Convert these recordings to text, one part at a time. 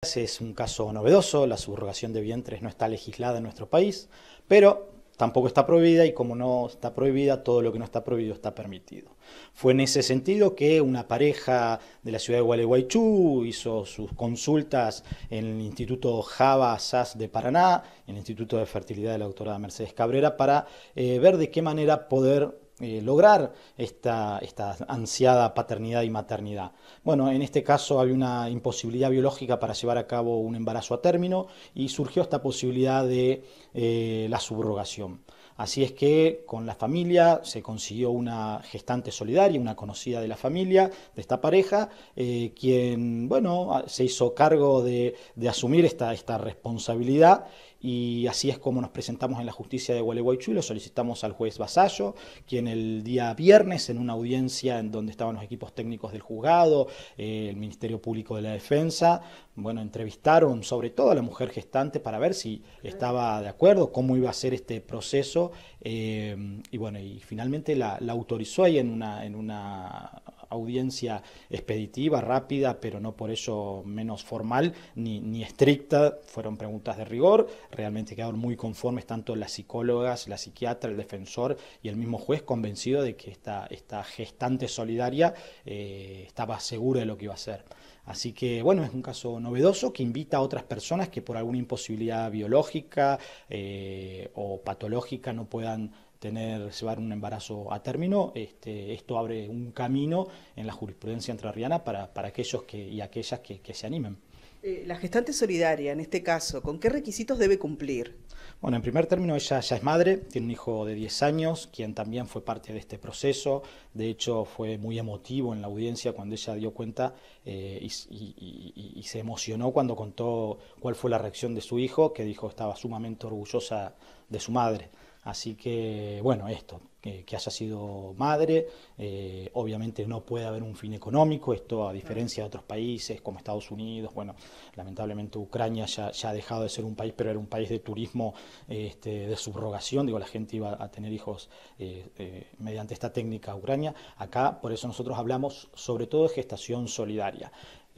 Es un caso novedoso, la subrogación de vientres no está legislada en nuestro país, pero tampoco está prohibida y como no está prohibida, todo lo que no está prohibido está permitido. Fue en ese sentido que una pareja de la ciudad de Gualeguaychú hizo sus consultas en el Instituto Java SAS de Paraná, en el Instituto de Fertilidad de la doctora Mercedes Cabrera, para eh, ver de qué manera poder eh, lograr esta, esta, ansiada paternidad y maternidad. Bueno, en este caso había una imposibilidad biológica para llevar a cabo un embarazo a término y surgió esta posibilidad de eh, la subrogación. Así es que con la familia se consiguió una gestante solidaria, una conocida de la familia, de esta pareja, eh, quien, bueno, se hizo cargo de, asumir esta, esta responsabilidad y así es como nos presentamos en la justicia de Gualeguaychú lo solicitamos al juez Vasallo, quien el día viernes en una audiencia en donde estaban los equipos técnicos del juzgado, eh, el Ministerio Público de la Defensa, bueno, entrevistaron sobre todo a la mujer gestante para ver si estaba de acuerdo, cómo iba a ser este proceso eh, y bueno, y finalmente la, autorizó ahí en una, en una audiencia expeditiva, rápida, pero no por eso menos formal ni, estricta. Fueron preguntas de rigor, realmente quedaron muy conformes tanto las psicólogas, la psiquiatra, el defensor y el mismo juez convencido de que esta, esta gestante solidaria eh, estaba segura de lo que iba a hacer. Así que bueno, es un caso novedoso que invita a otras personas que por alguna imposibilidad biológica eh, o patológica no puedan tener, llevar un embarazo a término, este, esto abre un camino en la jurisprudencia entrerriana para, para aquellos que, y aquellas que, se animen. Eh, la gestante solidaria, en este caso, ¿con qué requisitos debe cumplir? Bueno, en primer término, ella ya es madre, tiene un hijo de 10 años, quien también fue parte de este proceso. De hecho, fue muy emotivo en la audiencia cuando ella dio cuenta eh, y, y, se emocionó cuando contó cuál fue la reacción de su hijo, que dijo estaba sumamente orgullosa de su madre. Así que, bueno, esto, que, haya sido madre, eh, obviamente no puede haber un fin económico, esto a diferencia de otros países como Estados Unidos, bueno, lamentablemente Ucrania ya, ha dejado de ser un país, pero era un país de turismo este, de subrogación, digo, la gente iba a tener hijos eh, eh, mediante esta técnica Ucrania. Acá, por eso nosotros hablamos sobre todo de gestación solidaria.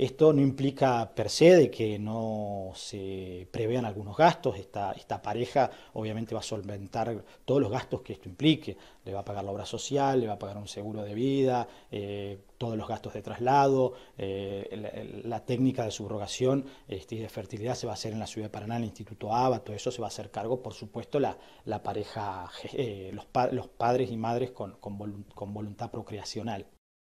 Esto no implica per se de que no se prevean algunos gastos, esta, pareja obviamente va a solventar todos los gastos que esto implique, le va a pagar la obra social, le va a pagar un seguro de vida, eh, todos los gastos de traslado, eh, la, técnica de subrogación este, y de fertilidad se va a hacer en la ciudad de Paraná, el Instituto ABA, todo eso se va a hacer cargo, por supuesto, la, pareja, eh, los, padres y madres con voluntad procreacional.